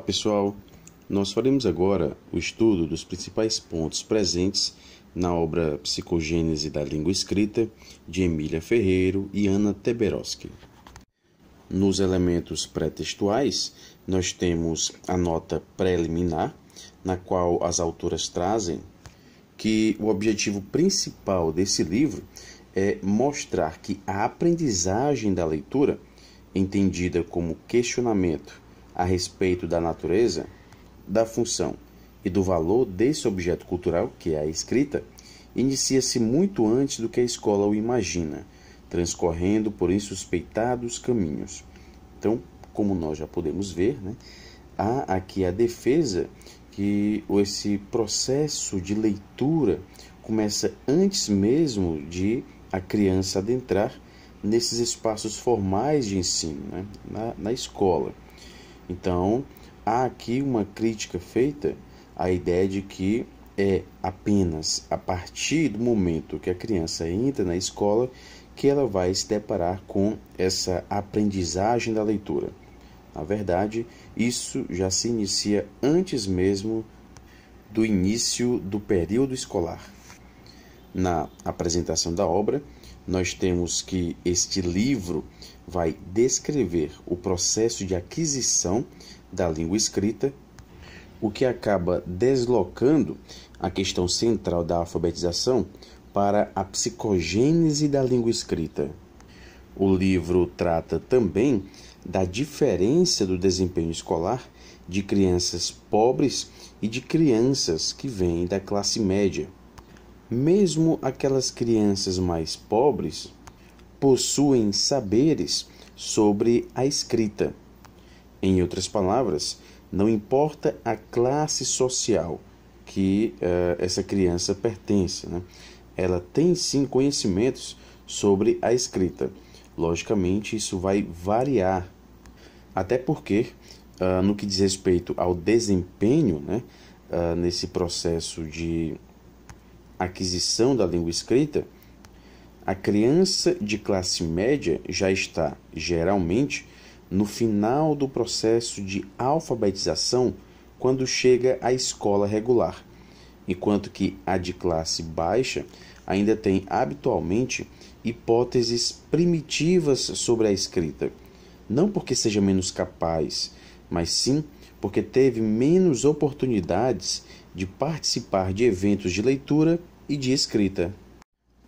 Olá pessoal, nós faremos agora o estudo dos principais pontos presentes na obra Psicogênese da Língua Escrita de Emília Ferreiro e Ana Teberowski. Nos elementos pré-textuais, nós temos a nota preliminar, na qual as autoras trazem que o objetivo principal desse livro é mostrar que a aprendizagem da leitura, entendida como questionamento a respeito da natureza, da função e do valor desse objeto cultural, que é a escrita, inicia-se muito antes do que a escola o imagina, transcorrendo por insuspeitados caminhos. Então, como nós já podemos ver, né, há aqui a defesa que esse processo de leitura começa antes mesmo de a criança adentrar nesses espaços formais de ensino, né, na, na escola. Então, há aqui uma crítica feita à ideia de que é apenas a partir do momento que a criança entra na escola que ela vai se deparar com essa aprendizagem da leitura. Na verdade, isso já se inicia antes mesmo do início do período escolar. Na apresentação da obra, nós temos que este livro vai descrever o processo de aquisição da língua escrita, o que acaba deslocando a questão central da alfabetização para a psicogênese da língua escrita. O livro trata também da diferença do desempenho escolar de crianças pobres e de crianças que vêm da classe média mesmo aquelas crianças mais pobres possuem saberes sobre a escrita. Em outras palavras, não importa a classe social que uh, essa criança pertence, né? ela tem sim conhecimentos sobre a escrita. Logicamente, isso vai variar, até porque, uh, no que diz respeito ao desempenho, né, uh, nesse processo de aquisição da língua escrita, a criança de classe média já está, geralmente, no final do processo de alfabetização quando chega à escola regular, enquanto que a de classe baixa ainda tem habitualmente hipóteses primitivas sobre a escrita, não porque seja menos capaz, mas sim porque teve menos oportunidades de participar de eventos de leitura e de escrita.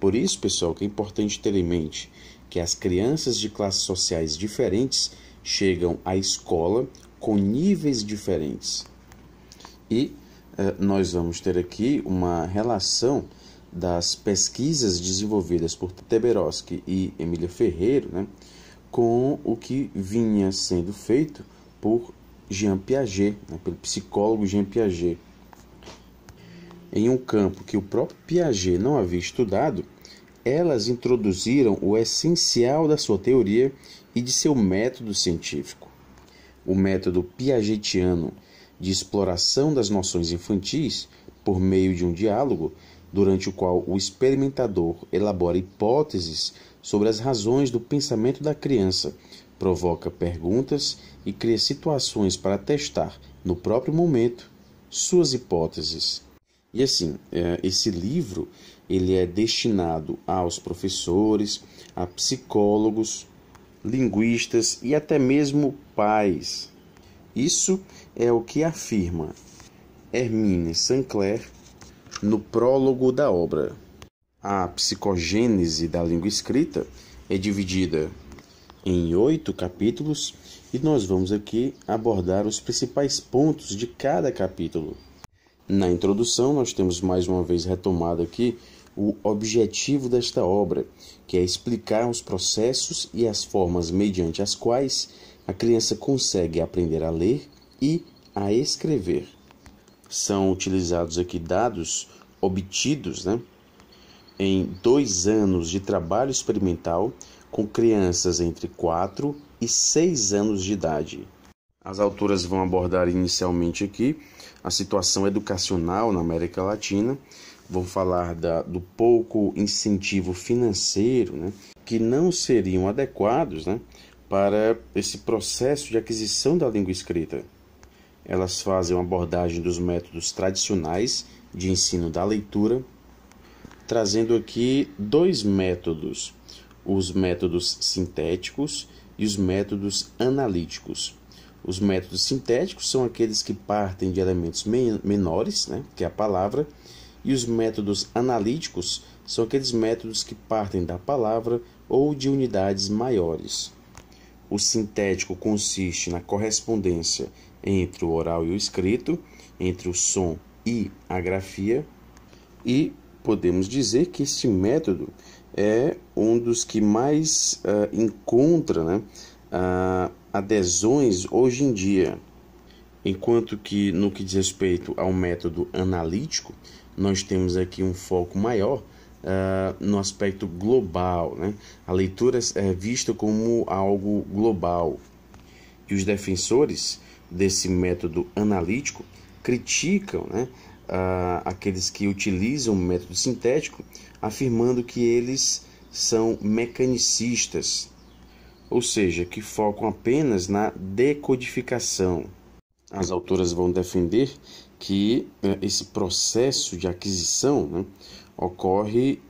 Por isso, pessoal, que é importante ter em mente que as crianças de classes sociais diferentes chegam à escola com níveis diferentes. E eh, nós vamos ter aqui uma relação das pesquisas desenvolvidas por Teberoski e Emília Ferreiro né, com o que vinha sendo feito por Jean Piaget, né, pelo psicólogo Jean Piaget em um campo que o próprio Piaget não havia estudado, elas introduziram o essencial da sua teoria e de seu método científico. O método piagetiano de exploração das noções infantis por meio de um diálogo, durante o qual o experimentador elabora hipóteses sobre as razões do pensamento da criança, provoca perguntas e cria situações para testar, no próprio momento, suas hipóteses. E assim, é, esse livro ele é destinado aos professores, a psicólogos, linguistas e até mesmo pais. Isso é o que afirma Hermine Sinclair no prólogo da obra. A psicogênese da língua escrita é dividida em oito capítulos e nós vamos aqui abordar os principais pontos de cada capítulo. Na introdução, nós temos mais uma vez retomado aqui o objetivo desta obra, que é explicar os processos e as formas mediante as quais a criança consegue aprender a ler e a escrever. São utilizados aqui dados obtidos né, em dois anos de trabalho experimental com crianças entre 4 e 6 anos de idade. As autoras vão abordar inicialmente aqui a situação educacional na América Latina, vão falar da, do pouco incentivo financeiro, né, que não seriam adequados né, para esse processo de aquisição da língua escrita. Elas fazem uma abordagem dos métodos tradicionais de ensino da leitura, trazendo aqui dois métodos: os métodos sintéticos e os métodos analíticos. Os métodos sintéticos são aqueles que partem de elementos menores, né, que é a palavra, e os métodos analíticos são aqueles métodos que partem da palavra ou de unidades maiores. O sintético consiste na correspondência entre o oral e o escrito, entre o som e a grafia, e podemos dizer que este método é um dos que mais uh, encontra né, uh, adesões hoje em dia. Enquanto que no que diz respeito ao método analítico, nós temos aqui um foco maior uh, no aspecto global. Né? A leitura é vista como algo global. E os defensores desse método analítico criticam né, uh, aqueles que utilizam o método sintético, afirmando que eles são mecanicistas ou seja, que focam apenas na decodificação. As autoras vão defender que eh, esse processo de aquisição né, ocorre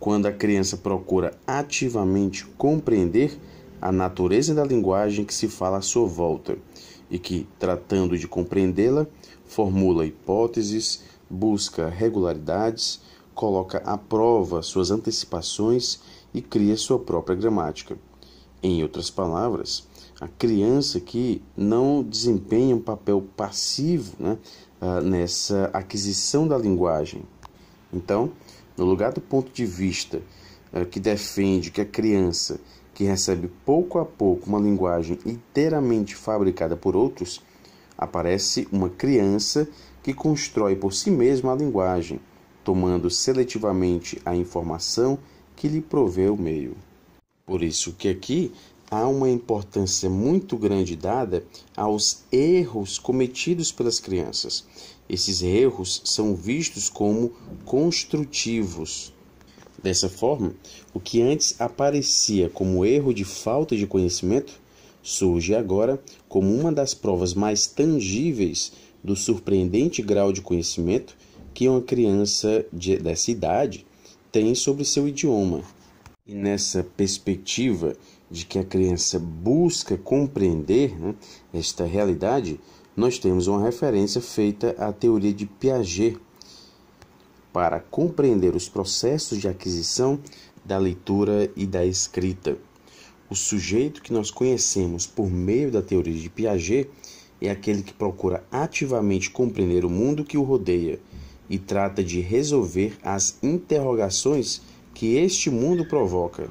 quando a criança procura ativamente compreender a natureza da linguagem que se fala à sua volta e que, tratando de compreendê-la, formula hipóteses, busca regularidades, coloca à prova suas antecipações e cria sua própria gramática. Em outras palavras, a criança que não desempenha um papel passivo né, ah, nessa aquisição da linguagem. Então, no lugar do ponto de vista ah, que defende que a criança que recebe pouco a pouco uma linguagem inteiramente fabricada por outros, aparece uma criança que constrói por si mesma a linguagem, tomando seletivamente a informação que lhe provê o meio. Por isso que aqui há uma importância muito grande dada aos erros cometidos pelas crianças. Esses erros são vistos como construtivos. Dessa forma, o que antes aparecia como erro de falta de conhecimento surge agora como uma das provas mais tangíveis do surpreendente grau de conhecimento que uma criança de, dessa idade tem sobre seu idioma. E nessa perspectiva de que a criança busca compreender né, esta realidade, nós temos uma referência feita à teoria de Piaget para compreender os processos de aquisição da leitura e da escrita. O sujeito que nós conhecemos por meio da teoria de Piaget é aquele que procura ativamente compreender o mundo que o rodeia e trata de resolver as interrogações que este mundo provoca.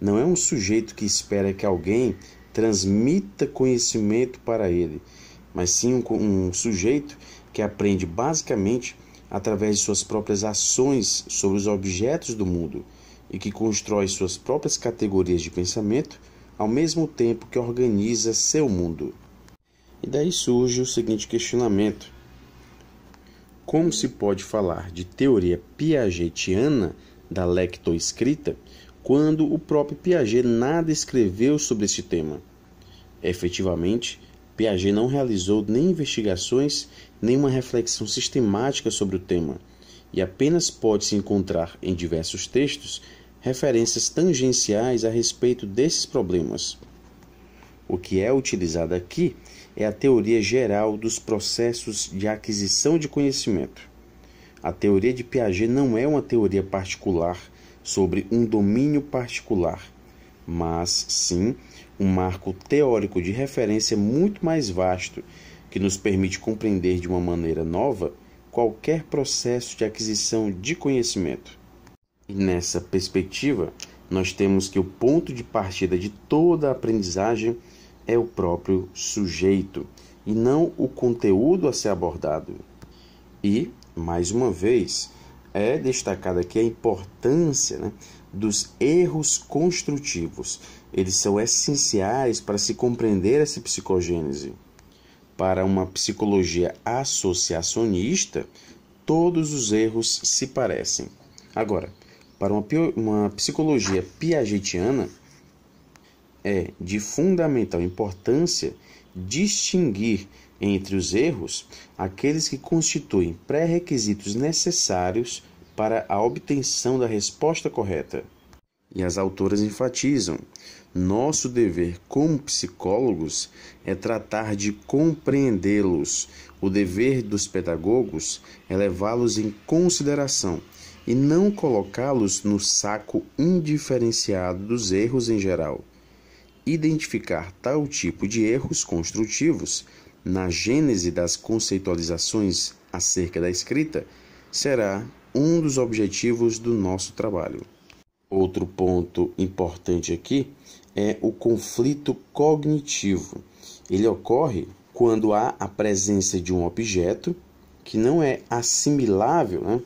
Não é um sujeito que espera que alguém transmita conhecimento para ele, mas sim um, um sujeito que aprende basicamente através de suas próprias ações sobre os objetos do mundo e que constrói suas próprias categorias de pensamento ao mesmo tempo que organiza seu mundo. E daí surge o seguinte questionamento: Como se pode falar de teoria piagetiana da lectoescrita, quando o próprio Piaget nada escreveu sobre este tema. Efetivamente, Piaget não realizou nem investigações, nem uma reflexão sistemática sobre o tema, e apenas pode-se encontrar em diversos textos referências tangenciais a respeito desses problemas. O que é utilizado aqui é a teoria geral dos processos de aquisição de conhecimento. A teoria de Piaget não é uma teoria particular sobre um domínio particular, mas sim um marco teórico de referência muito mais vasto que nos permite compreender de uma maneira nova qualquer processo de aquisição de conhecimento. E nessa perspectiva, nós temos que o ponto de partida de toda a aprendizagem é o próprio sujeito e não o conteúdo a ser abordado. E mais uma vez, é destacada aqui a importância né, dos erros construtivos. Eles são essenciais para se compreender essa psicogênese. Para uma psicologia associacionista, todos os erros se parecem. Agora, para uma, uma psicologia piagetiana, é de fundamental importância distinguir entre os erros, aqueles que constituem pré-requisitos necessários para a obtenção da resposta correta. E as autoras enfatizam: nosso dever como psicólogos é tratar de compreendê-los. O dever dos pedagogos é levá-los em consideração e não colocá-los no saco indiferenciado dos erros em geral. Identificar tal tipo de erros construtivos na gênese das conceitualizações acerca da escrita será um dos objetivos do nosso trabalho. Outro ponto importante aqui é o conflito cognitivo. Ele ocorre quando há a presença de um objeto que não é assimilável, né?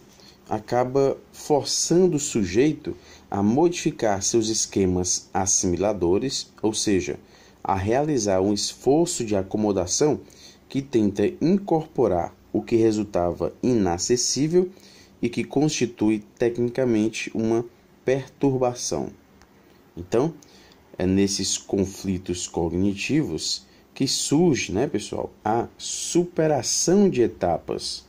acaba forçando o sujeito a modificar seus esquemas assimiladores, ou seja, a realizar um esforço de acomodação que tenta incorporar o que resultava inacessível e que constitui tecnicamente uma perturbação. Então, é nesses conflitos cognitivos que surge, né, pessoal, a superação de etapas.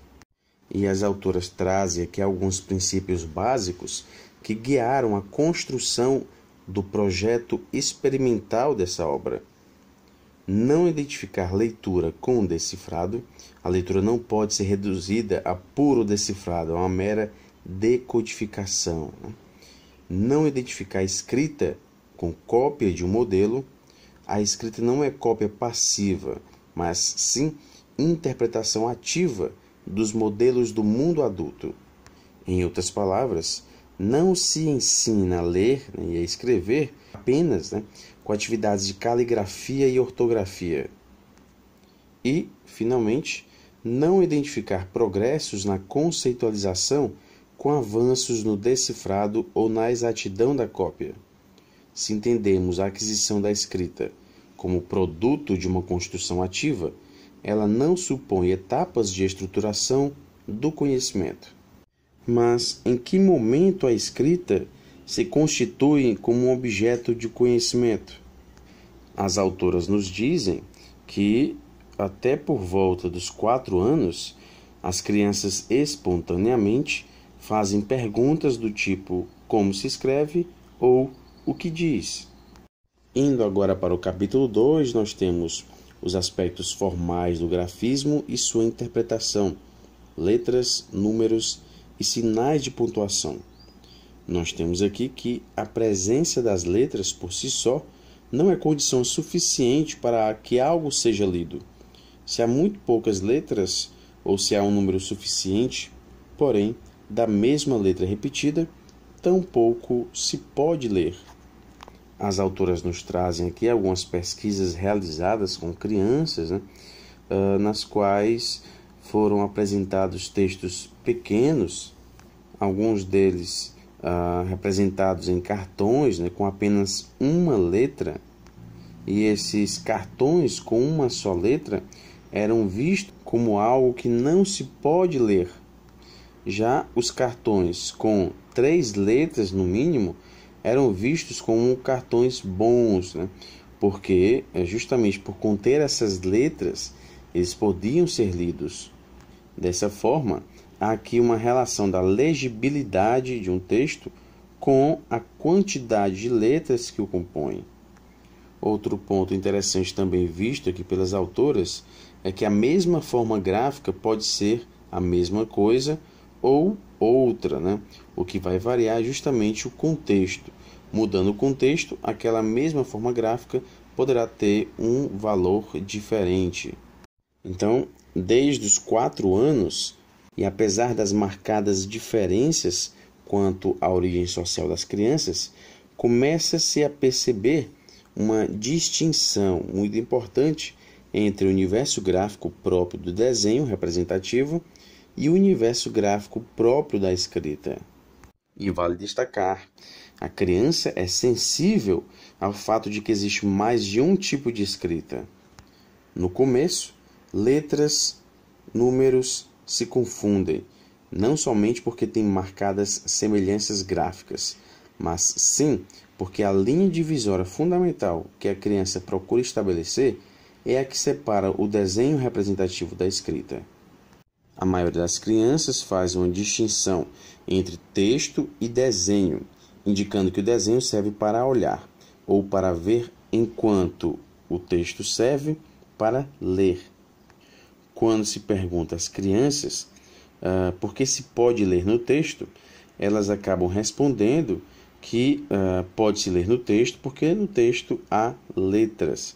E as autoras trazem aqui alguns princípios básicos que guiaram a construção do projeto experimental dessa obra. Não identificar leitura com decifrado, a leitura não pode ser reduzida a puro decifrado, a é uma mera decodificação. Né? Não identificar escrita com cópia de um modelo, a escrita não é cópia passiva, mas sim interpretação ativa dos modelos do mundo adulto. Em outras palavras, não se ensina a ler né, e a escrever apenas né, com atividades de caligrafia e ortografia. E, finalmente, não identificar progressos na conceitualização com avanços no decifrado ou na exatidão da cópia. Se entendermos a aquisição da escrita como produto de uma construção ativa, ela não supõe etapas de estruturação do conhecimento mas em que momento a escrita se constitui como um objeto de conhecimento? As autoras nos dizem que até por volta dos quatro anos, as crianças espontaneamente fazem perguntas do tipo como se escreve ou o que diz. Indo agora para o capítulo 2, nós temos os aspectos formais do grafismo e sua interpretação, letras, números e sinais de pontuação. Nós temos aqui que a presença das letras por si só não é condição suficiente para que algo seja lido. Se há muito poucas letras, ou se há um número suficiente, porém, da mesma letra repetida, tão pouco se pode ler. As autoras nos trazem aqui algumas pesquisas realizadas com crianças, né, ah, nas quais foram apresentados textos pequenos, alguns deles ah, representados em cartões né, com apenas uma letra, e esses cartões com uma só letra eram vistos como algo que não se pode ler. Já os cartões com três letras no mínimo eram vistos como cartões bons, né? porque eh, justamente por conter essas letras eles podiam ser lidos. Dessa forma, há aqui uma relação da legibilidade de um texto com a quantidade de letras que o compõem. Outro ponto interessante também visto aqui pelas autoras é que a mesma forma gráfica pode ser a mesma coisa ou outra, né? o que vai variar é justamente o contexto. Mudando o contexto, aquela mesma forma gráfica poderá ter um valor diferente. Então, desde os quatro anos, e apesar das marcadas diferenças quanto à origem social das crianças, começa-se a perceber uma distinção muito importante entre o universo gráfico próprio do desenho representativo e o universo gráfico próprio da escrita. E vale destacar, a criança é sensível ao fato de que existe mais de um tipo de escrita. No começo, Letras, números se confundem, não somente porque têm marcadas semelhanças gráficas, mas sim porque a linha divisória fundamental que a criança procura estabelecer é a que separa o desenho representativo da escrita. A maioria das crianças faz uma distinção entre texto e desenho, indicando que o desenho serve para olhar ou para ver, enquanto o texto serve para ler quando se pergunta às crianças uh, por que se pode ler no texto, elas acabam respondendo que uh, ah, pode-se ler no texto porque no texto há letras.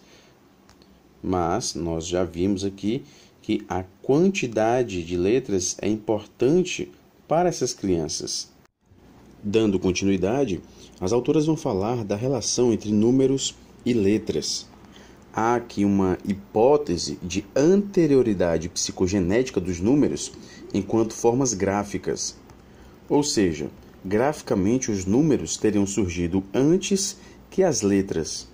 Mas nós já vimos aqui que a quantidade de letras é importante para essas crianças. Dando continuidade, as autoras vão falar da relação entre números e letras há aqui uma hipótese de anterioridade psicogenética dos números enquanto formas gráficas. Ou seja, graficamente os números teriam surgido antes que as letras.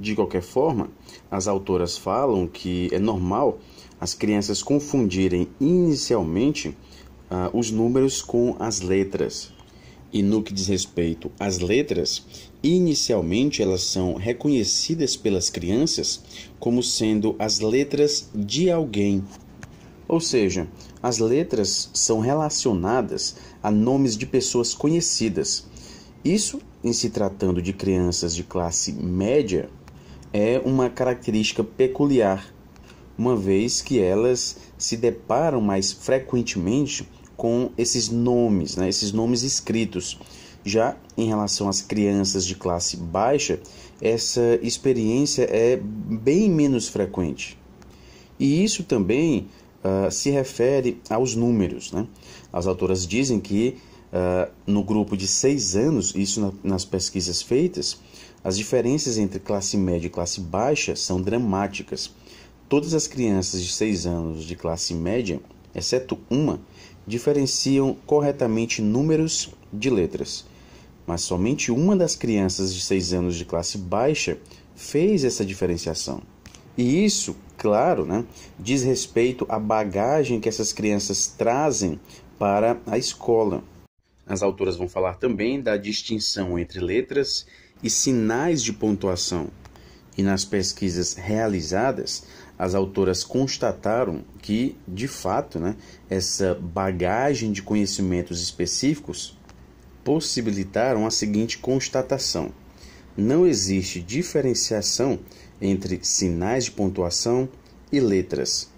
De qualquer forma, as autoras falam que é normal as crianças confundirem inicialmente uh, os números com as letras. E no que diz respeito às letras, Inicialmente, elas são reconhecidas pelas crianças como sendo as letras de alguém. Ou seja, as letras são relacionadas a nomes de pessoas conhecidas. Isso, em se tratando de crianças de classe média, é uma característica peculiar, uma vez que elas se deparam mais frequentemente com esses nomes, né, esses nomes escritos, já em relação às crianças de classe baixa, essa experiência é bem menos frequente. E isso também uh, se refere aos números. Né? As autoras dizem que uh, no grupo de seis anos, isso na, nas pesquisas feitas, as diferenças entre classe média e classe baixa são dramáticas. Todas as crianças de seis anos de classe média, exceto uma, diferenciam corretamente números de letras mas somente uma das crianças de 6 anos de classe baixa fez essa diferenciação. E isso, claro, né, diz respeito à bagagem que essas crianças trazem para a escola. As autoras vão falar também da distinção entre letras e sinais de pontuação. E nas pesquisas realizadas, as autoras constataram que, de fato, né, essa bagagem de conhecimentos específicos possibilitaram a seguinte constatação: não existe diferenciação entre sinais de pontuação e letras.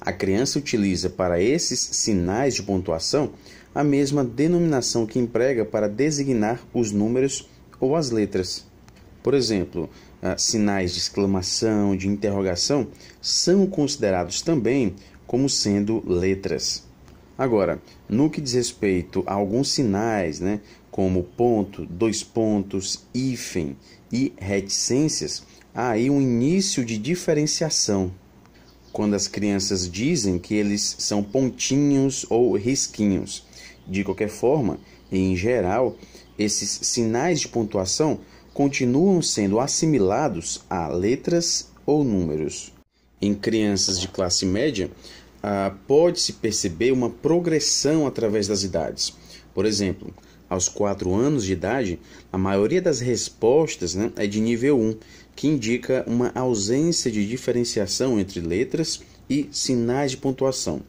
A criança utiliza para esses sinais de pontuação a mesma denominação que emprega para designar os números ou as letras. Por exemplo, ah, sinais de exclamação, de interrogação, são considerados também como sendo letras. Agora, no que diz respeito a alguns sinais, né, como ponto, dois pontos, hífen e reticências, há aí um início de diferenciação. Quando as crianças dizem que eles são pontinhos ou risquinhos. De qualquer forma, e em geral, esses sinais de pontuação continuam sendo assimilados a letras ou números. Em crianças de classe média, ah, pode-se perceber uma progressão através das idades. Por exemplo, aos 4 anos de idade, a maioria das respostas né, é de nível 1, que indica uma ausência de diferenciação entre letras e sinais de pontuação.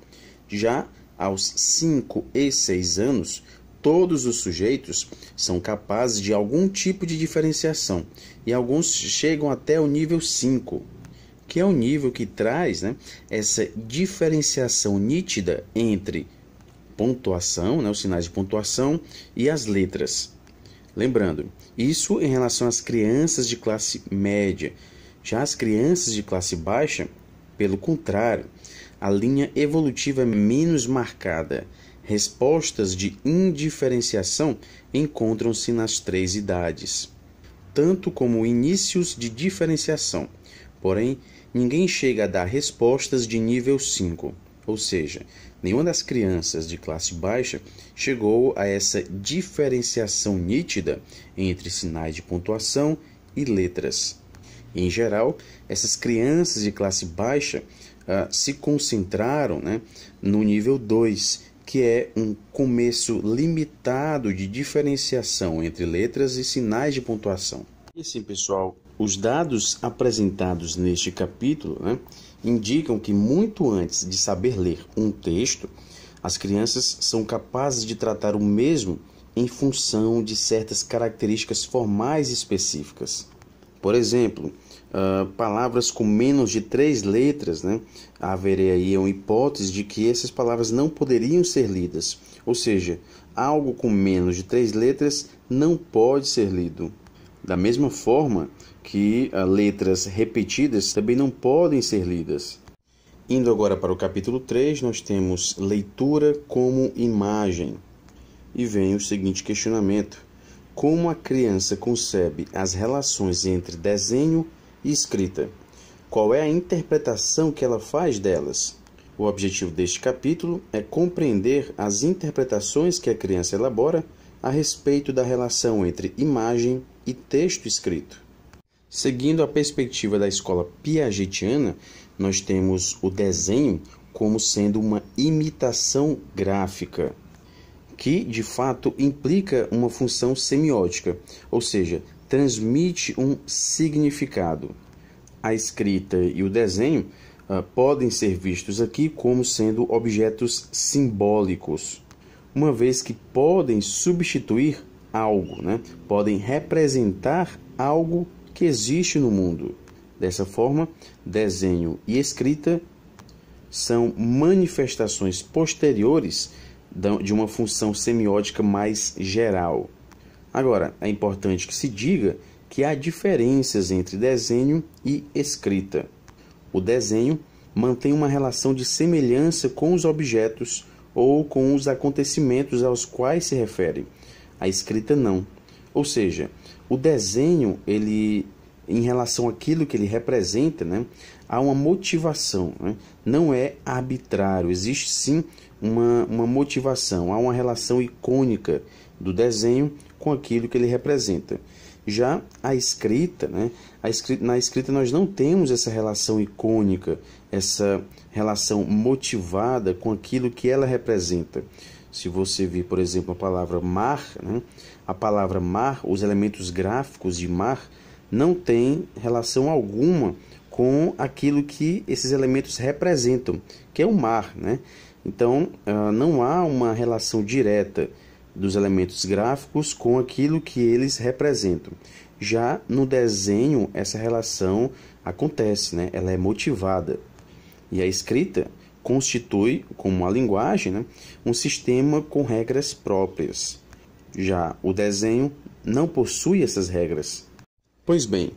Já aos 5 e 6 anos, todos os sujeitos são capazes de algum tipo de diferenciação e alguns chegam até o nível 5 que é um nível que traz né, essa diferenciação nítida entre pontuação, né, os sinais de pontuação e as letras. Lembrando, isso em relação às crianças de classe média. Já as crianças de classe baixa, pelo contrário, a linha evolutiva é menos marcada. Respostas de indiferenciação encontram-se nas três idades, tanto como inícios de diferenciação, porém ninguém chega a dar respostas de nível 5, ou seja, nenhuma das crianças de classe baixa chegou a essa diferenciação nítida entre sinais de pontuação e letras. Em geral, essas crianças de classe baixa uh, se concentraram né, no nível 2, que é um começo limitado de diferenciação entre letras e sinais de pontuação. E assim, pessoal, os dados apresentados neste capítulo né, indicam que, muito antes de saber ler um texto, as crianças são capazes de tratar o mesmo em função de certas características formais específicas. Por exemplo, uh, palavras com menos de três letras, né, haveria uma hipótese de que essas palavras não poderiam ser lidas, ou seja, algo com menos de três letras não pode ser lido. Da mesma forma que ah, letras repetidas também não podem ser lidas. Indo agora para o capítulo 3, nós temos leitura como imagem. E vem o seguinte questionamento: Como a criança concebe as relações entre desenho e escrita? Qual é a interpretação que ela faz delas? O objetivo deste capítulo é compreender as interpretações que a criança elabora a respeito da relação entre imagem e texto escrito. Seguindo a perspectiva da escola piagetiana, nós temos o desenho como sendo uma imitação gráfica, que de fato implica uma função semiótica, ou seja, transmite um significado. A escrita e o desenho uh, podem ser vistos aqui como sendo objetos simbólicos, uma vez que podem substituir algo, né? podem representar algo que existe no mundo. Dessa forma, desenho e escrita são manifestações posteriores de uma função semiótica mais geral. Agora, é importante que se diga que há diferenças entre desenho e escrita. O desenho mantém uma relação de semelhança com os objetos ou com os acontecimentos aos quais se refere a escrita não. Ou seja, o desenho, ele em relação àquilo que ele representa, né, há uma motivação. Né? Não é arbitrário, existe sim uma, uma motivação, há uma relação icônica do desenho com aquilo que ele representa. Já a escrita, né, a escrita, na escrita nós não temos essa relação icônica, essa relação motivada com aquilo que ela representa. Se você vir, por exemplo, a palavra mar, né? a palavra mar, os elementos gráficos de mar não têm relação alguma com aquilo que esses elementos representam, que é o mar. Né? Então, ah, não há uma relação direta dos elementos gráficos com aquilo que eles representam. Já no desenho, essa relação acontece, né? ela é motivada. E a escrita constitui, como uma linguagem, né, um sistema com regras próprias. Já o desenho não possui essas regras. Pois bem,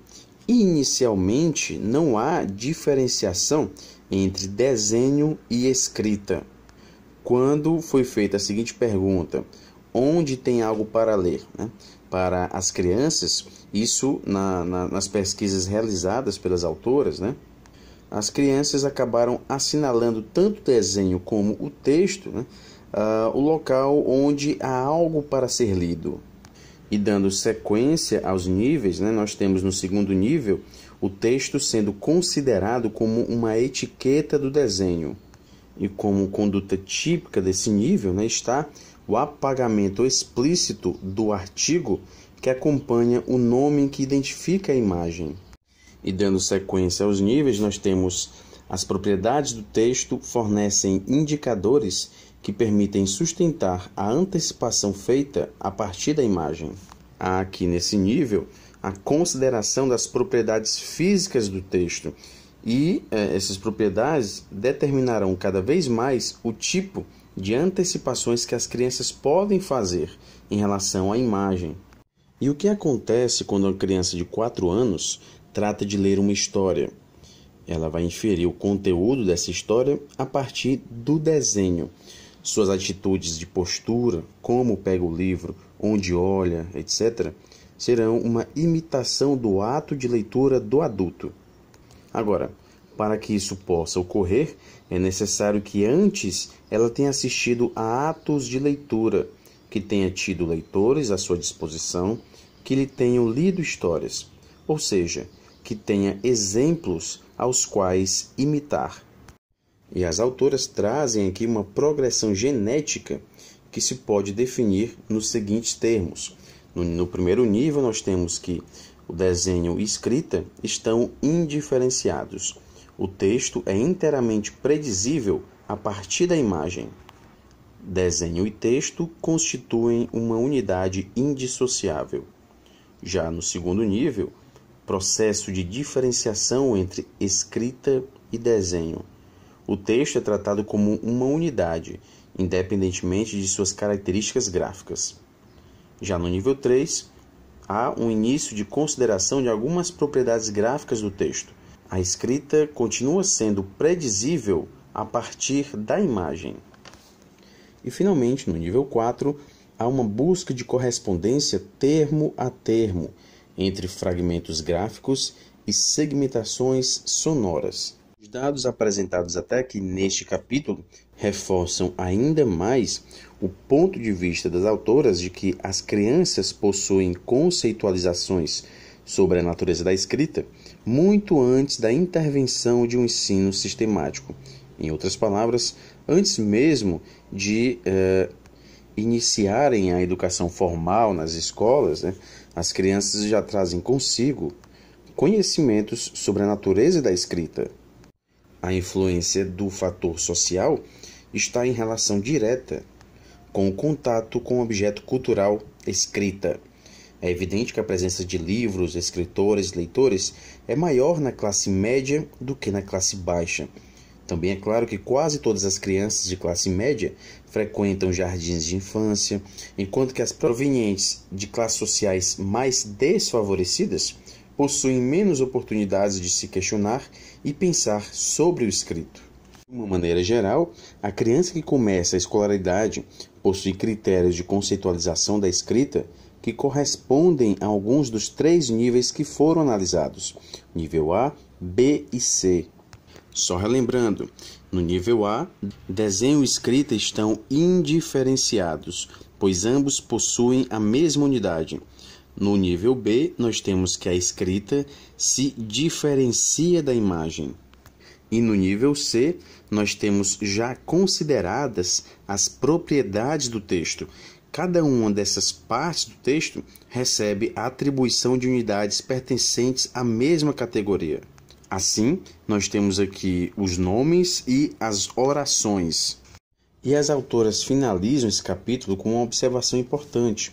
inicialmente não há diferenciação entre desenho e escrita. Quando foi feita a seguinte pergunta: onde tem algo para ler? Né? Para as crianças, isso na, na, nas pesquisas realizadas pelas autoras, né? As crianças acabaram assinalando tanto o desenho como o texto, né, uh, o local onde há algo para ser lido. E dando sequência aos níveis, né, nós temos no segundo nível o texto sendo considerado como uma etiqueta do desenho. E como conduta típica desse nível né, está o apagamento explícito do artigo que acompanha o nome que identifica a imagem. E dando sequência aos níveis, nós temos as propriedades do texto fornecem indicadores que permitem sustentar a antecipação feita a partir da imagem. Há aqui nesse nível a consideração das propriedades físicas do texto, e é, essas propriedades determinarão cada vez mais o tipo de antecipações que as crianças podem fazer em relação à imagem. E o que acontece quando uma criança de 4 anos trata de ler uma história. Ela vai inferir o conteúdo dessa história a partir do desenho. Suas atitudes de postura, como pega o livro, onde olha, etc., serão uma imitação do ato de leitura do adulto. Agora, para que isso possa ocorrer, é necessário que antes ela tenha assistido a atos de leitura, que tenha tido leitores à sua disposição, que lhe tenham lido histórias. Ou seja, que tenha exemplos aos quais imitar. E as autoras trazem aqui uma progressão genética que se pode definir nos seguintes termos. No, no primeiro nível, nós temos que o desenho e escrita estão indiferenciados. O texto é inteiramente predizível a partir da imagem. Desenho e texto constituem uma unidade indissociável. Já no segundo nível, processo de diferenciação entre escrita e desenho. O texto é tratado como uma unidade, independentemente de suas características gráficas. Já no nível 3, há um início de consideração de algumas propriedades gráficas do texto. A escrita continua sendo predizível a partir da imagem. E finalmente, no nível 4, há uma busca de correspondência termo a termo entre fragmentos gráficos e segmentações sonoras. Os dados apresentados até aqui neste capítulo reforçam ainda mais o ponto de vista das autoras de que as crianças possuem conceitualizações sobre a natureza da escrita muito antes da intervenção de um ensino sistemático. Em outras palavras, antes mesmo de eh, iniciarem a educação formal nas escolas, né, as crianças já trazem consigo conhecimentos sobre a natureza da escrita. A influência do fator social está em relação direta com o contato com o objeto cultural escrita. É evidente que a presença de livros, escritores, leitores é maior na classe média do que na classe baixa. Também é claro que quase todas as crianças de classe média frequentam jardins de infância, enquanto que as provenientes de classes sociais mais desfavorecidas possuem menos oportunidades de se questionar e pensar sobre o escrito. De uma maneira geral, a criança que começa a escolaridade possui critérios de conceitualização da escrita que correspondem a alguns dos três níveis que foram analisados: nível A, B e C, só relembrando, no nível A, desenho e escrita estão indiferenciados, pois ambos possuem a mesma unidade. No nível B, nós temos que a escrita se diferencia da imagem. E no nível C, nós temos já consideradas as propriedades do texto. Cada uma dessas partes do texto recebe a atribuição de unidades pertencentes à mesma categoria. Assim, nós temos aqui os nomes e as orações. E as autoras finalizam esse capítulo com uma observação importante.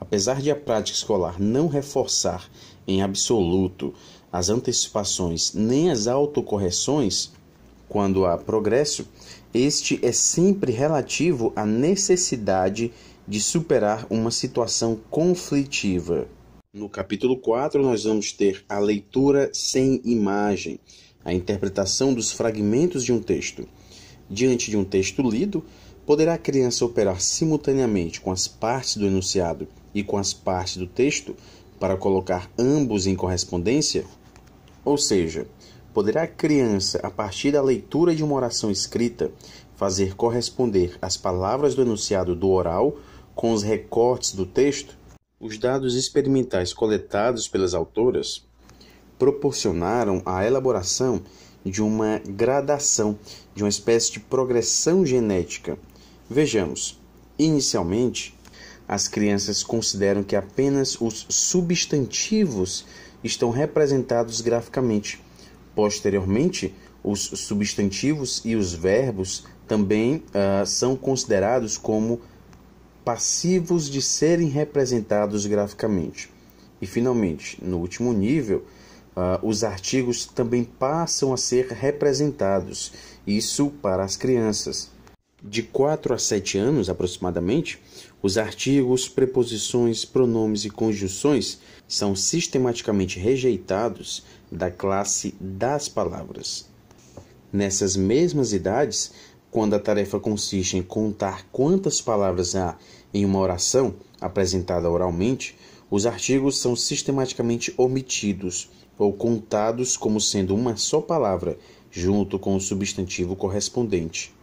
Apesar de a prática escolar não reforçar em absoluto as antecipações nem as autocorreções, quando há progresso, este é sempre relativo à necessidade de superar uma situação conflitiva. No capítulo 4, nós vamos ter a leitura sem imagem, a interpretação dos fragmentos de um texto. Diante de um texto lido, poderá a criança operar simultaneamente com as partes do enunciado e com as partes do texto para colocar ambos em correspondência? Ou seja, poderá a criança, a partir da leitura de uma oração escrita, fazer corresponder as palavras do enunciado do oral com os recortes do texto? Os dados experimentais coletados pelas autoras proporcionaram a elaboração de uma gradação, de uma espécie de progressão genética. Vejamos, inicialmente, as crianças consideram que apenas os substantivos estão representados graficamente. Posteriormente, os substantivos e os verbos também uh, são considerados como passivos de serem representados graficamente. E, finalmente, no último nível, uh, os artigos também passam a ser representados, isso para as crianças. De 4 a 7 anos aproximadamente, os artigos, preposições, pronomes e conjunções são sistematicamente rejeitados da classe das palavras. Nessas mesmas idades, quando a tarefa consiste em contar quantas palavras há em uma oração apresentada oralmente, os artigos são sistematicamente omitidos ou contados como sendo uma só palavra, junto com o substantivo correspondente.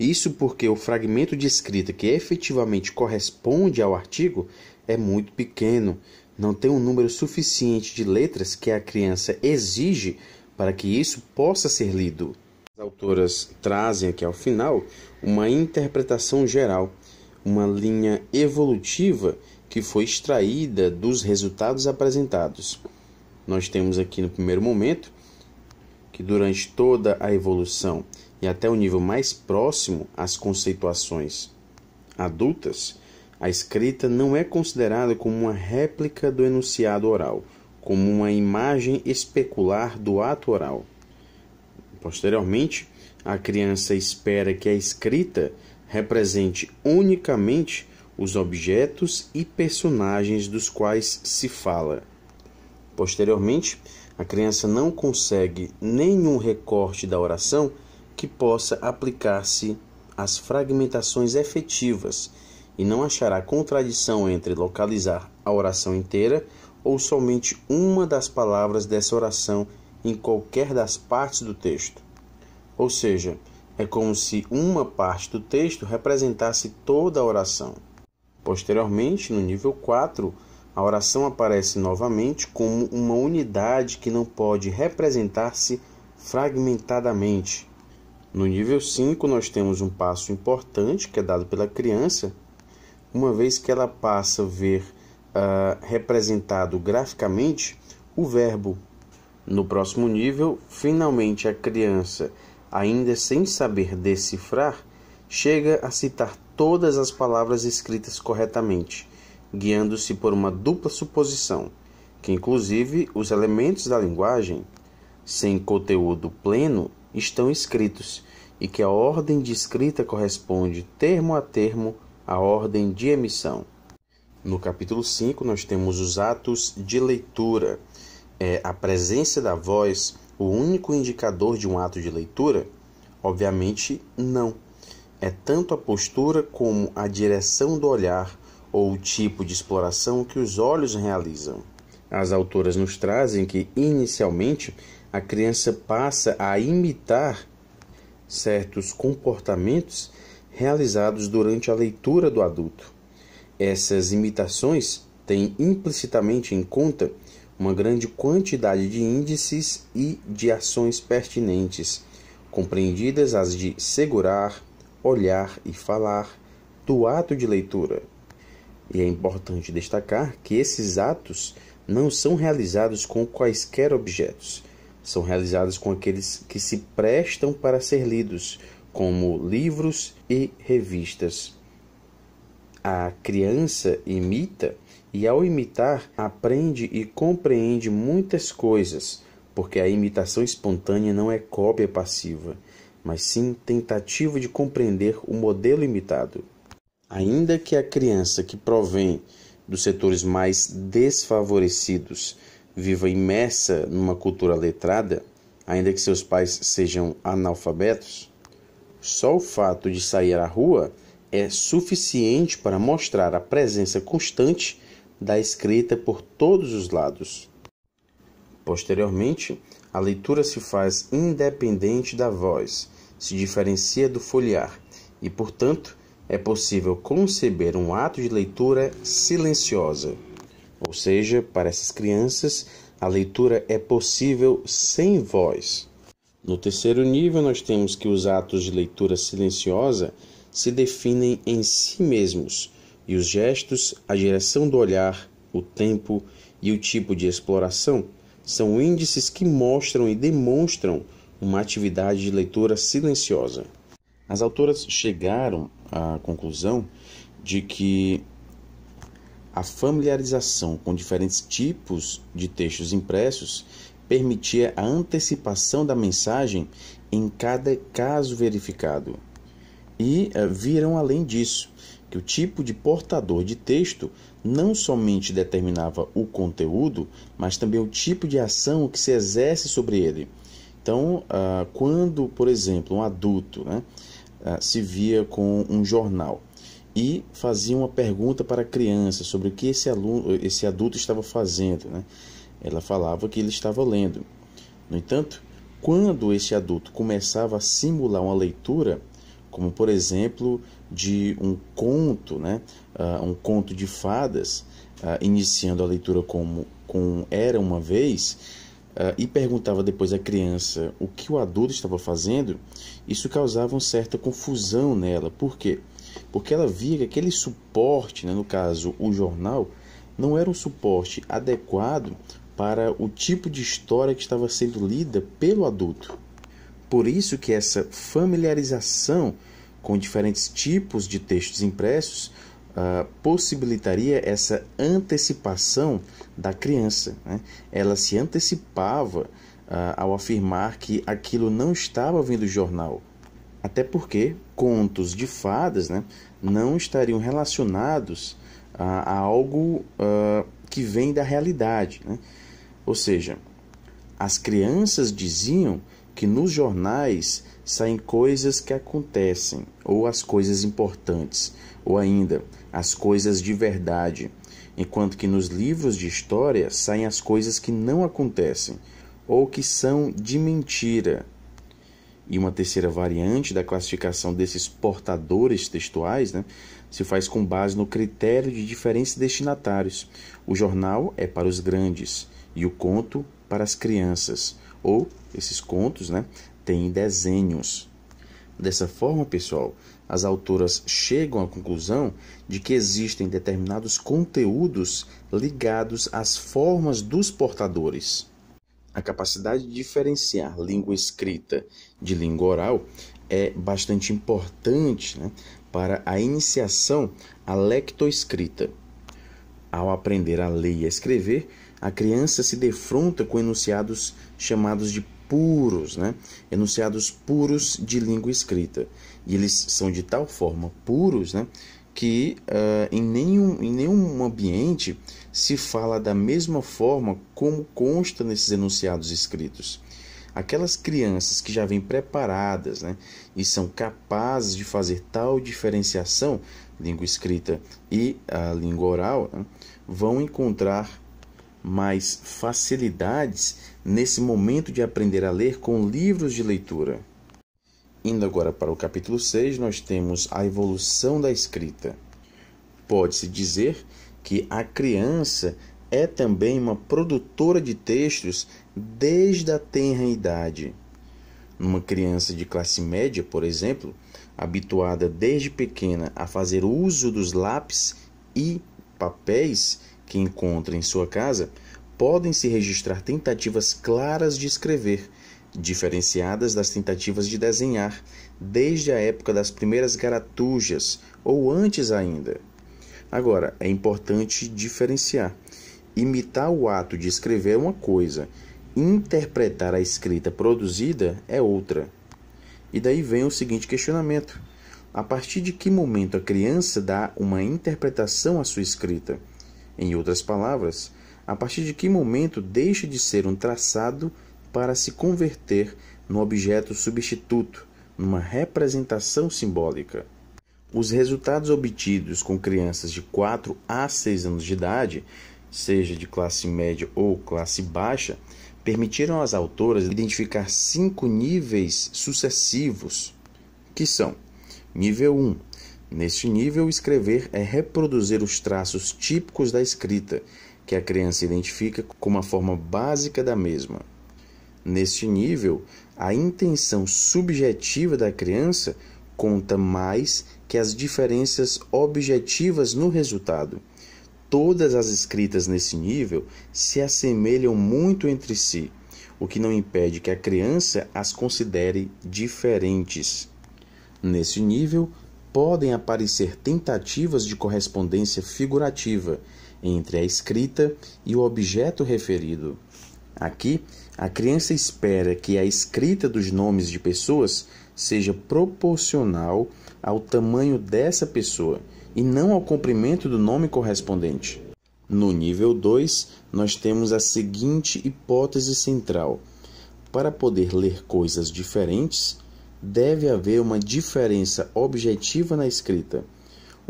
Isso porque o fragmento de escrita que efetivamente corresponde ao artigo é muito pequeno, não tem um número suficiente de letras que a criança exige para que isso possa ser lido. As autoras trazem aqui ao final uma interpretação geral, uma linha evolutiva que foi extraída dos resultados apresentados. Nós temos aqui no primeiro momento que durante toda a evolução e até o nível mais próximo às conceituações adultas, a escrita não é considerada como uma réplica do enunciado oral, como uma imagem especular do ato oral. Posteriormente, a criança espera que a escrita represente unicamente os objetos e personagens dos quais se fala. Posteriormente, a criança não consegue nenhum recorte da oração que possa aplicar-se às fragmentações efetivas e não achará contradição entre localizar a oração inteira ou somente uma das palavras dessa oração em qualquer das partes do texto. Ou seja, é como se uma parte do texto representasse toda a oração. Posteriormente, no nível 4, a oração aparece novamente como uma unidade que não pode representar-se fragmentadamente. No nível 5, nós temos um passo importante que é dado pela criança, uma vez que ela passa a ver uh, representado graficamente o verbo no próximo nível, finalmente a criança, ainda sem saber decifrar, chega a citar todas as palavras escritas corretamente, guiando-se por uma dupla suposição, que inclusive os elementos da linguagem, sem conteúdo pleno, estão escritos e que a ordem de escrita corresponde termo a termo à ordem de emissão. No capítulo 5, nós temos os atos de leitura é a presença da voz o único indicador de um ato de leitura? Obviamente não. É tanto a postura como a direção do olhar ou o tipo de exploração que os olhos realizam. As autoras nos trazem que, inicialmente, a criança passa a imitar certos comportamentos realizados durante a leitura do adulto. Essas imitações têm implicitamente em conta uma grande quantidade de índices e de ações pertinentes, compreendidas as de segurar, olhar e falar do ato de leitura. E é importante destacar que esses atos não são realizados com quaisquer objetos, são realizados com aqueles que se prestam para ser lidos, como livros e revistas. A criança imita e, ao imitar, aprende e compreende muitas coisas, porque a imitação espontânea não é cópia passiva, mas sim tentativa de compreender o modelo imitado. Ainda que a criança que provém dos setores mais desfavorecidos viva imersa numa cultura letrada, ainda que seus pais sejam analfabetos, só o fato de sair à rua é suficiente para mostrar a presença constante da escrita por todos os lados. Posteriormente, a leitura se faz independente da voz, se diferencia do folhear e, portanto, é possível conceber um ato de leitura silenciosa. Ou seja, para essas crianças, a leitura é possível sem voz. No terceiro nível, nós temos que os atos de leitura silenciosa se definem em si mesmos, e os gestos, a direção do olhar, o tempo e o tipo de exploração são índices que mostram e demonstram uma atividade de leitura silenciosa. As autoras chegaram à conclusão de que a familiarização com diferentes tipos de textos impressos permitia a antecipação da mensagem em cada caso verificado. E eh, viram além disso que o tipo de portador de texto não somente determinava o conteúdo, mas também o tipo de ação que se exerce sobre ele. Então, ah, quando, por exemplo, um adulto né, ah, se via com um jornal e fazia uma pergunta para a criança sobre o que esse, aluno, esse adulto estava fazendo, né, ela falava que ele estava lendo. No entanto, quando esse adulto começava a simular uma leitura, como por exemplo de um conto, né? Uh, um conto de fadas, uh, iniciando a leitura como com Era uma vez, uh, e perguntava depois à criança o que o adulto estava fazendo, isso causava uma certa confusão nela. Por quê? Porque ela via que aquele suporte, né? no caso o jornal, não era um suporte adequado para o tipo de história que estava sendo lida pelo adulto. Por isso que essa familiarização com diferentes tipos de textos impressos uh, possibilitaria essa antecipação da criança. Né? Ela se antecipava uh, ao afirmar que aquilo não estava vindo do jornal. Até porque contos de fadas né, não estariam relacionados uh, a algo que vem da realidade. Né? Ou seja, as crianças diziam que nos jornais saem coisas que acontecem, ou as coisas importantes, ou ainda as coisas de verdade, enquanto que nos livros de história saem as coisas que não acontecem, ou que são de mentira. E uma terceira variante da classificação desses portadores textuais né, se faz com base no critério de diferentes destinatários. O jornal é para os grandes e o conto para as crianças, ou esses contos né, tem desenhos. Dessa forma, pessoal, as autoras chegam à conclusão de que existem determinados conteúdos ligados às formas dos portadores. A capacidade de diferenciar língua escrita de língua oral é bastante importante né, para a iniciação à lectoescrita. Ao aprender a ler e a escrever, a criança se defronta com enunciados chamados de puros, né? enunciados puros de língua escrita. E eles são de tal forma puros né? que uh, em, nenhum, em nenhum ambiente se fala da mesma forma como consta nesses enunciados escritos. Aquelas crianças que já vêm preparadas né, e são capazes de fazer tal diferenciação, língua escrita e a língua oral, né, vão encontrar mais facilidades nesse momento de aprender a ler com livros de leitura. Indo agora para o capítulo 6, nós temos a evolução da escrita. Pode-se dizer que a criança é também uma produtora de textos desde a tenra idade. Uma criança de classe média, por exemplo, habituada desde pequena a fazer uso dos lápis e papéis que encontra em sua casa, podem-se registrar tentativas claras de escrever, diferenciadas das tentativas de desenhar, desde a época das primeiras garatujas ou antes ainda. Agora, é importante diferenciar. Imitar o ato de escrever é uma coisa, interpretar a escrita produzida é outra. E daí vem o seguinte questionamento: a partir de que momento a criança dá uma interpretação à sua escrita? Em outras palavras, a partir de que momento deixa de ser um traçado para se converter no objeto substituto, numa representação simbólica? Os resultados obtidos com crianças de 4 a 6 anos de idade, seja de classe média ou classe baixa, permitiram às autoras identificar cinco níveis sucessivos, que são: nível 1. Neste nível, escrever é reproduzir os traços típicos da escrita, que a criança identifica como a forma básica da mesma. Neste nível, a intenção subjetiva da criança conta mais que as diferenças objetivas no resultado. Todas as escritas nesse nível se assemelham muito entre si, o que não impede que a criança as considere diferentes. Nesse nível, podem aparecer tentativas de correspondência figurativa entre a escrita e o objeto referido. Aqui, a criança espera que a escrita dos nomes de pessoas seja proporcional ao tamanho dessa pessoa e não ao comprimento do nome correspondente. No nível 2, nós temos a seguinte hipótese central: para poder ler coisas diferentes, deve haver uma diferença objetiva na escrita.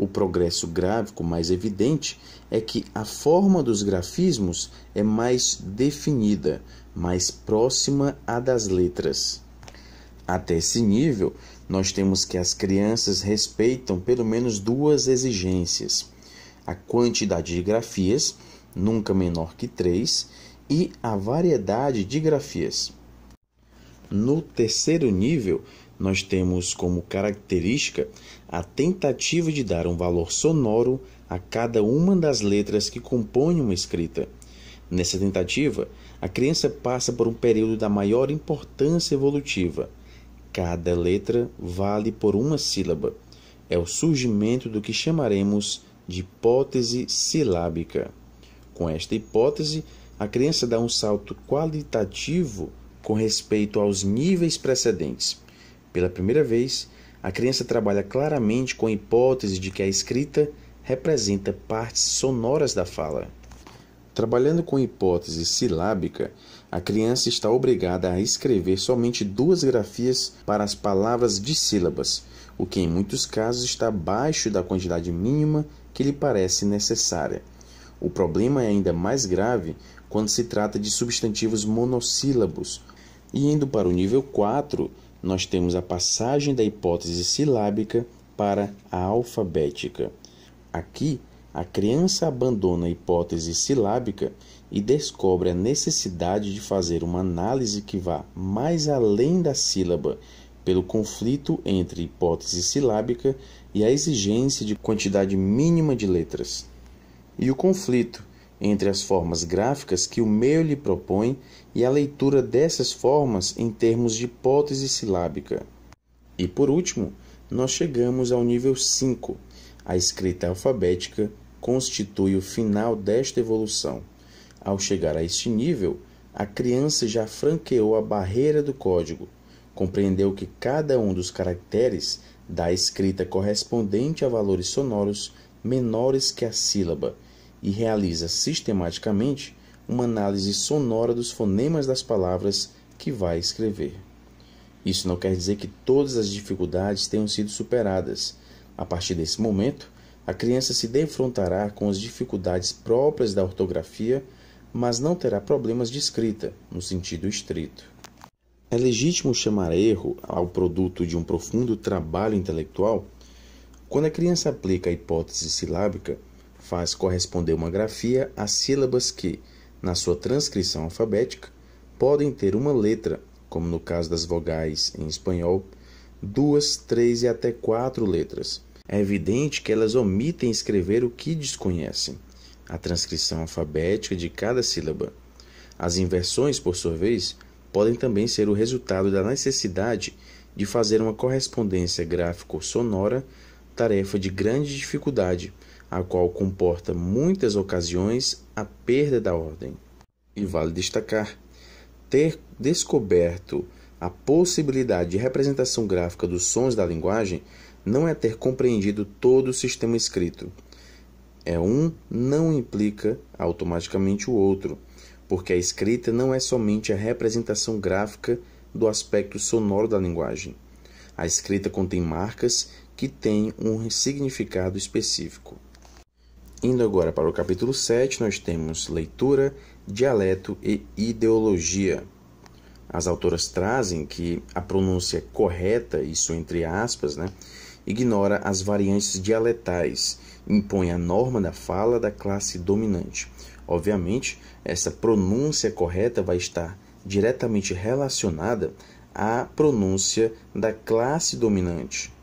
O progresso gráfico mais evidente é que a forma dos grafismos é mais definida, mais próxima à das letras. Até esse nível, nós temos que as crianças respeitam pelo menos duas exigências: a quantidade de grafias, nunca menor que três, e a variedade de grafias. No terceiro nível, nós temos como característica a tentativa de dar um valor sonoro a cada uma das letras que compõem uma escrita. Nessa tentativa, a criança passa por um período da maior importância evolutiva. Cada letra vale por uma sílaba. É o surgimento do que chamaremos de hipótese silábica. Com esta hipótese, a criança dá um salto qualitativo com respeito aos níveis precedentes. Pela primeira vez, a criança trabalha claramente com a hipótese de que a escrita representa partes sonoras da fala. Trabalhando com hipótese silábica, a criança está obrigada a escrever somente duas grafias para as palavras de sílabas, o que em muitos casos está abaixo da quantidade mínima que lhe parece necessária. O problema é ainda mais grave quando se trata de substantivos monossílabos. E indo para o nível 4, nós temos a passagem da hipótese silábica para a alfabética. Aqui, a criança abandona a hipótese silábica e descobre a necessidade de fazer uma análise que vá mais além da sílaba, pelo conflito entre hipótese silábica e a exigência de quantidade mínima de letras. E o conflito entre as formas gráficas que o meio lhe propõe e a leitura dessas formas em termos de hipótese silábica. E por último, nós chegamos ao nível 5. A escrita alfabética constitui o final desta evolução. Ao chegar a este nível, a criança já franqueou a barreira do código, compreendeu que cada um dos caracteres da escrita correspondente a valores sonoros menores que a sílaba e realiza sistematicamente uma análise sonora dos fonemas das palavras que vai escrever. Isso não quer dizer que todas as dificuldades tenham sido superadas. A partir desse momento, a criança se defrontará com as dificuldades próprias da ortografia, mas não terá problemas de escrita, no sentido estrito. É legítimo chamar erro ao produto de um profundo trabalho intelectual? Quando a criança aplica a hipótese silábica, faz corresponder uma grafia a sílabas que, na sua transcrição alfabética, podem ter uma letra, como no caso das vogais em espanhol, duas, três e até quatro letras. É evidente que elas omitem escrever o que desconhecem, a transcrição alfabética de cada sílaba. As inversões, por sua vez, podem também ser o resultado da necessidade de fazer uma correspondência gráfico-sonora, tarefa de grande dificuldade, a qual comporta muitas ocasiões a perda da ordem. E vale destacar ter descoberto a possibilidade de representação gráfica dos sons da linguagem não é ter compreendido todo o sistema escrito. É um não implica automaticamente o outro, porque a escrita não é somente a representação gráfica do aspecto sonoro da linguagem. A escrita contém marcas que têm um significado específico. Indo agora para o capítulo 7, nós temos leitura, dialeto e ideologia. As autoras trazem que a pronúncia é correta, isso entre aspas, né, ignora as variantes dialetais, impõe a norma da fala da classe dominante. Obviamente, essa pronúncia correta vai estar diretamente relacionada à pronúncia da classe dominante.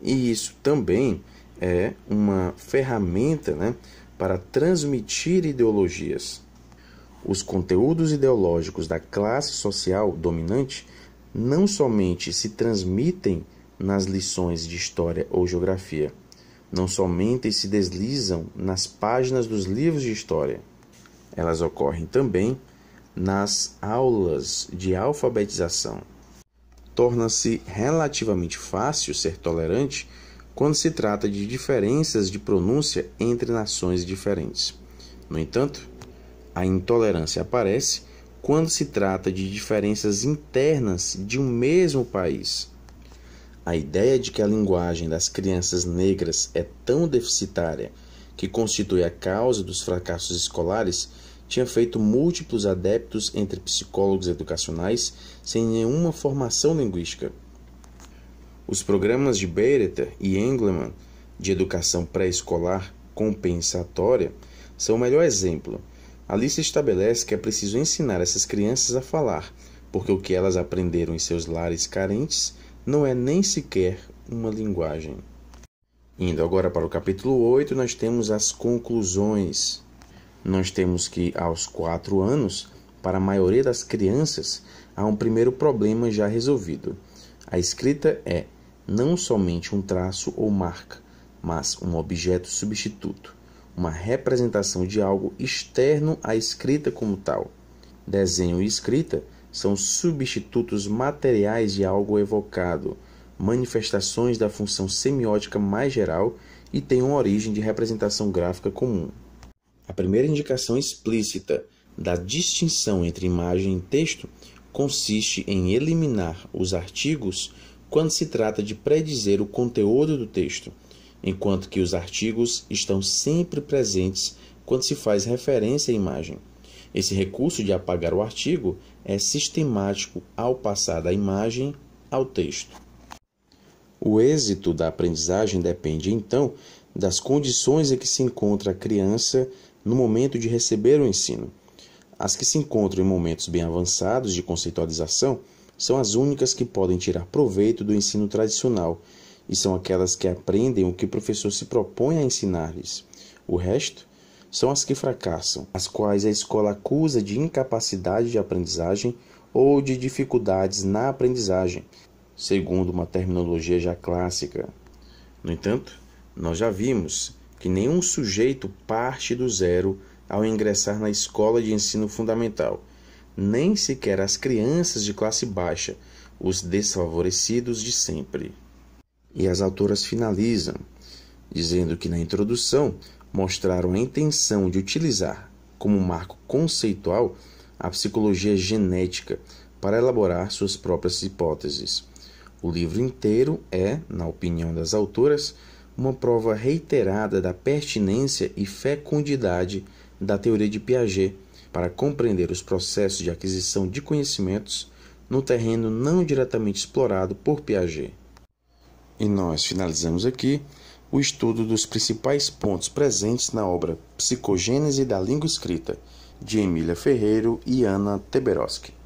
E isso também é uma ferramenta né, para transmitir ideologias. Os conteúdos ideológicos da classe social dominante não somente se transmitem nas lições de história ou geografia, não somente se deslizam nas páginas dos livros de história, elas ocorrem também nas aulas de alfabetização. Torna-se relativamente fácil ser tolerante quando se trata de diferenças de pronúncia entre nações diferentes. No entanto, a intolerância aparece quando se trata de diferenças internas de um mesmo país. A ideia de que a linguagem das crianças negras é tão deficitária que constitui a causa dos fracassos escolares tinha feito múltiplos adeptos entre psicólogos educacionais sem nenhuma formação linguística. Os programas de Beireta e Engleman de educação pré-escolar compensatória são o melhor exemplo. Ali se estabelece que é preciso ensinar essas crianças a falar, porque o que elas aprenderam em seus lares carentes não é nem sequer uma linguagem. Indo agora para o capítulo 8, nós temos as conclusões. Nós temos que, aos 4 anos, para a maioria das crianças, há um primeiro problema já resolvido. A escrita é não somente um traço ou marca, mas um objeto substituto, uma representação de algo externo à escrita como tal. Desenho e escrita são substitutos materiais de algo evocado, manifestações da função semiótica mais geral e têm uma origem de representação gráfica comum. A primeira indicação explícita da distinção entre imagem e texto consiste em eliminar os artigos quando se trata de predizer o conteúdo do texto, enquanto que os artigos estão sempre presentes quando se faz referência à imagem. Esse recurso de apagar o artigo é sistemático ao passar da imagem ao texto. O êxito da aprendizagem depende, então, das condições em que se encontra a criança no momento de receber o ensino. As que se encontram em momentos bem avançados de conceitualização são as únicas que podem tirar proveito do ensino tradicional e são aquelas que aprendem o que o professor se propõe a ensinar-lhes. O resto são as que fracassam, as quais a escola acusa de incapacidade de aprendizagem ou de dificuldades na aprendizagem, segundo uma terminologia já clássica. No entanto, nós já vimos que nenhum sujeito parte do zero ao ingressar na escola de ensino fundamental nem sequer as crianças de classe baixa, os desfavorecidos de sempre. E as autoras finalizam, dizendo que na introdução mostraram a intenção de utilizar como marco conceitual a psicologia genética para elaborar suas próprias hipóteses. O livro inteiro é, na opinião das autoras, uma prova reiterada da pertinência e fecundidade da teoria de Piaget para compreender os processos de aquisição de conhecimentos no terreno não diretamente explorado por Piaget. E nós finalizamos aqui o estudo dos principais pontos presentes na obra Psicogênese da Língua Escrita, de Emília Ferreiro e Ana Teberoski.